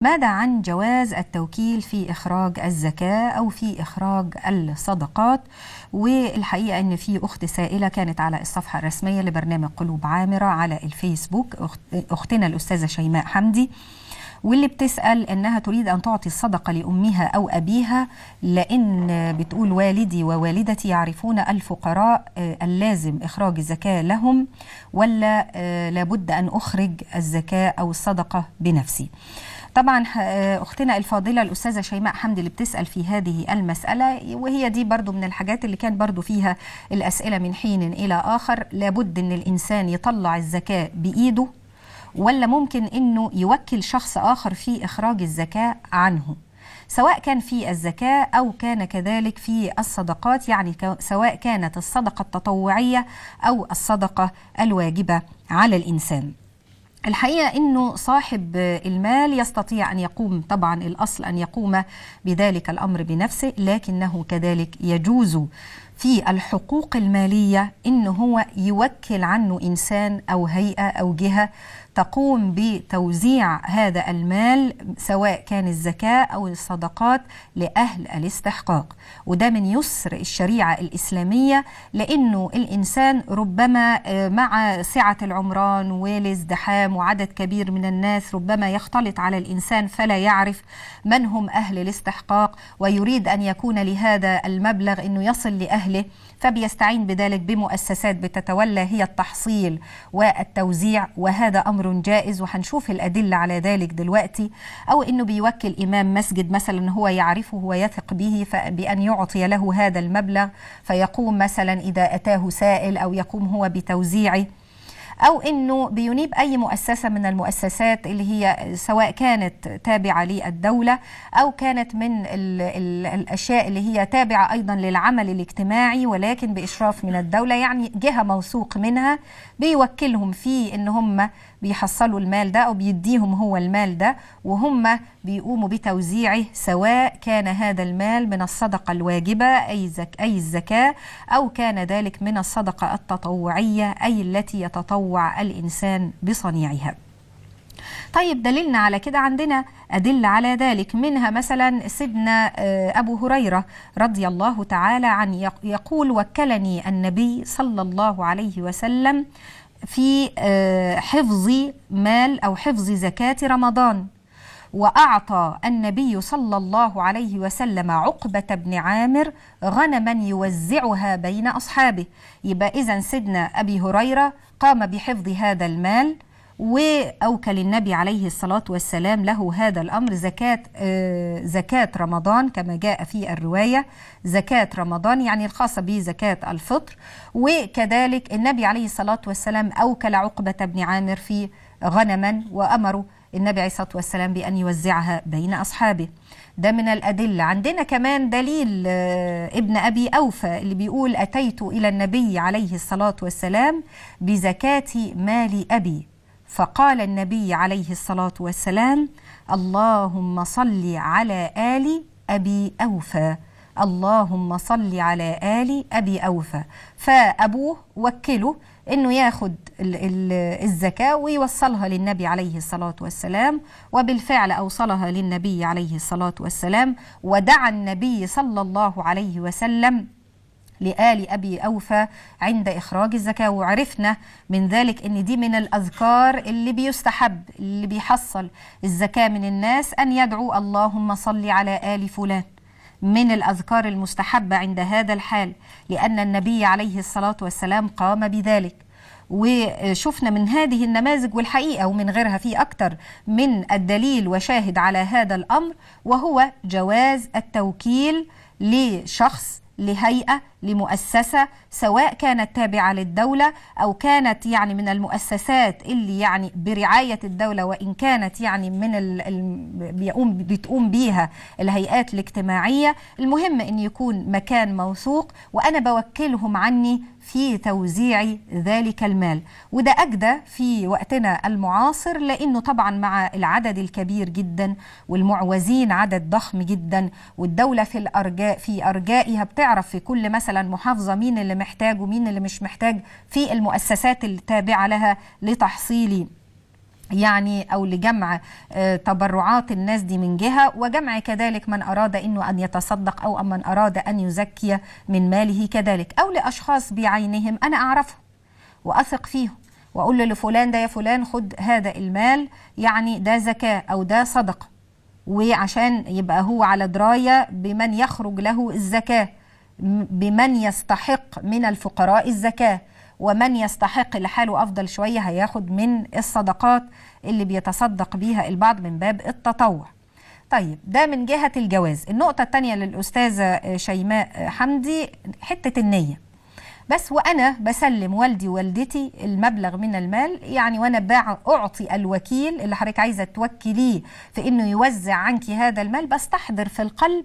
ماذا عن جواز التوكيل في إخراج الزكاة أو في إخراج الصدقات والحقيقة أن في أخت سائلة كانت على الصفحة الرسمية لبرنامج قلوب عامرة على الفيسبوك أختنا الأستاذة شيماء حمدي واللي بتسأل إنها تريد أن تعطي الصدقة لأمها أو أبيها لأن بتقول والدي ووالدتي يعرفون الفقراء آه، اللازم إخراج الزكاة لهم ولا آه، لابد أن أخرج الزكاة أو الصدقة بنفسي طبعا آه، اختنا الفاضله الاستاذه شيماء حمدي اللي بتسال في هذه المساله وهي دي برضو من الحاجات اللي كان برضو فيها الاسئله من حين الى اخر لابد ان الانسان يطلع الزكاه بايده ولا ممكن انه يوكل شخص اخر في اخراج الزكاه عنه سواء كان في الزكاة أو كان كذلك في الصدقات يعني سواء كانت الصدقة التطوعية أو الصدقة الواجبة على الإنسان الحقيقة أنه صاحب المال يستطيع أن يقوم طبعا الأصل أن يقوم بذلك الأمر بنفسه لكنه كذلك يجوز في الحقوق المالية ان هو يوكل عنه إنسان أو هيئة أو جهة تقوم بتوزيع هذا المال سواء كان الزكاة أو الصدقات لأهل الاستحقاق وده من يسر الشريعة الإسلامية لأنه الإنسان ربما آه، مع سعة العمران والازدحام وعدد كبير من الناس ربما يختلط على الإنسان فلا يعرف من هم أهل الاستحقاق ويريد أن يكون لهذا المبلغ أنه يصل لأهله فبيستعين بذلك بمؤسسات بتتولى هي التحصيل والتوزيع وهذا أمر جائز وهنشوف الأدلة على ذلك دلوقتي أو أنه بيوكل إمام مسجد مثلا هو يعرفه ويثق به بأن يعطي له هذا المبلغ فيقوم مثلا إذا أتاه سائل أو يقوم هو بتوزيعه أو أنه بينيب أي مؤسسة من المؤسسات اللي هي سواء كانت تابعة للدولة أو كانت من الـ الـ الأشياء اللي هي تابعة أيضا للعمل الاجتماعي ولكن بإشراف من الدولة يعني جهة موثوق منها بيوكلهم في أن هم بيحصلوا المال ده أو بيديهم هو المال ده وهم بيقوموا بتوزيعه سواء كان هذا المال من الصدقة الواجبة أي, زك أي الزكاة أو كان ذلك من الصدقة التطوعية أي التي يتطوع تطوع الإنسان بصنيعها طيب دليلنا على كده عندنا أدلة على ذلك منها مثلا سيدنا آه، أبو هريرة رضي الله تعالى عن يقول وكلني النبي صلى الله عليه وسلم في آه، حفظ مال أو حفظ زكاة رمضان وأعطى النبي صلى الله عليه وسلم عقبة بن عامر غنما يوزعها بين أصحابه يبقى إذا سيدنا أبي هريرة قام بحفظ هذا المال وأوكل النبي عليه الصلاة والسلام له هذا الأمر زكاة آه، زكاة رمضان كما جاء في الرواية زكاة رمضان يعني الخاصة بزكاة الفطر وكذلك النبي عليه الصلاة والسلام أوكل عقبة بن عامر في غنما وأمره النبي عليه الصلاة والسلام بأن يوزعها بين أصحابه ده من الأدلة عندنا كمان دليل آه، ابن أبي أوفى اللي بيقول أتيت إلى النبي عليه الصلاة والسلام بزكاة مال أبي فقال النبي عليه الصلاة والسلام اللهم صل على آل أبي أوفى اللهم صل على آل أبي أوفى فأبوه وكله انه ياخد الزكاه ويوصلها للنبي عليه الصلاه والسلام وبالفعل اوصلها للنبي عليه الصلاه والسلام ودعا النبي صلى الله عليه وسلم لآل أبي أوفى عند إخراج الزكاة وعرفنا من ذلك أن دي من الأذكار اللي بيستحب اللي بيحصل الزكاة من الناس أن يدعو اللهم صل على آل فلان من الأذكار المستحبة عند هذا الحال لأن النبي عليه الصلاة والسلام قام بذلك وشفنا من هذه النماذج والحقيقة ومن غيرها في أكثر من الدليل وشاهد على هذا الأمر وهو جواز التوكيل لشخص لهيئة لمؤسسة سواء كانت تابعة للدولة أو كانت يعني من المؤسسات اللي يعني برعاية الدولة وإن كانت يعني من ال... بيقوم بتقوم بيها الهيئات الاجتماعية المهم أن يكون مكان موثوق وأنا بوكلهم عني في توزيع ذلك المال وده أجدى في وقتنا المعاصر لأنه طبعا مع العدد الكبير جدا والمعوزين عدد ضخم جدا والدولة في الأرجاء في أرجائها بتعرف في كل مثلا مثلا محافظه مين اللي محتاج ومين اللي مش محتاج في المؤسسات التابعه لها لتحصيل يعني او لجمع آه، تبرعات الناس دي من جهه وجمع كذلك من اراد انه ان يتصدق او من اراد ان يزكي من ماله كذلك او لاشخاص بعينهم انا اعرفهم واثق فيهم واقول لفلان ده يا فلان خد هذا المال يعني ده زكاه او ده صدقه وعشان يبقى هو على درايه بمن يخرج له الزكاه بمن يستحق من الفقراء الزكاة ومن يستحق اللي حاله أفضل شوية هياخد من الصدقات اللي بيتصدق بيها البعض من باب التطوع طيب ده من جهة الجواز النقطة الثانية للأستاذة آه، شيماء آه، حمدي حتة النية بس وأنا بسلم والدي ووالدتي المبلغ من المال يعني وأنا باع أعطي الوكيل اللي حضرتك عايزة توكليه في إنه يوزع عنك هذا المال بستحضر في القلب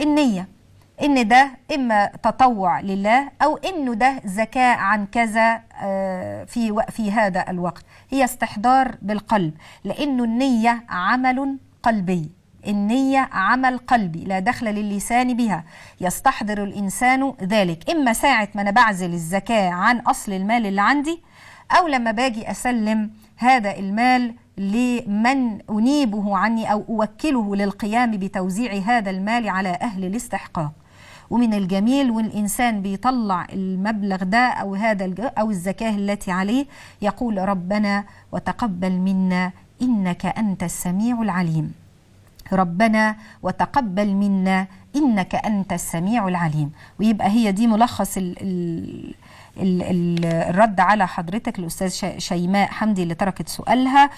النية ان ده اما تطوع لله او انه ده زكاه عن كذا آه، في في هذا الوقت هي استحضار بالقلب لانه النيه عمل قلبي النية عمل قلبي لا دخل للسان بها يستحضر الإنسان ذلك إما ساعة ما أنا بعزل الزكاة عن أصل المال اللي عندي أو لما باجي أسلم هذا المال لمن أنيبه عني أو أوكله للقيام بتوزيع هذا المال على أهل الاستحقاق ومن الجميل والإنسان بيطلع المبلغ ده أو هذا أو الزكاة التي عليه يقول ربنا وتقبل منا إنك أنت السميع العليم ربنا وتقبل منا إنك أنت السميع العليم ويبقى هي دي ملخص الـ الـ الرد على حضرتك الأستاذ شيماء حمدي اللي تركت سؤالها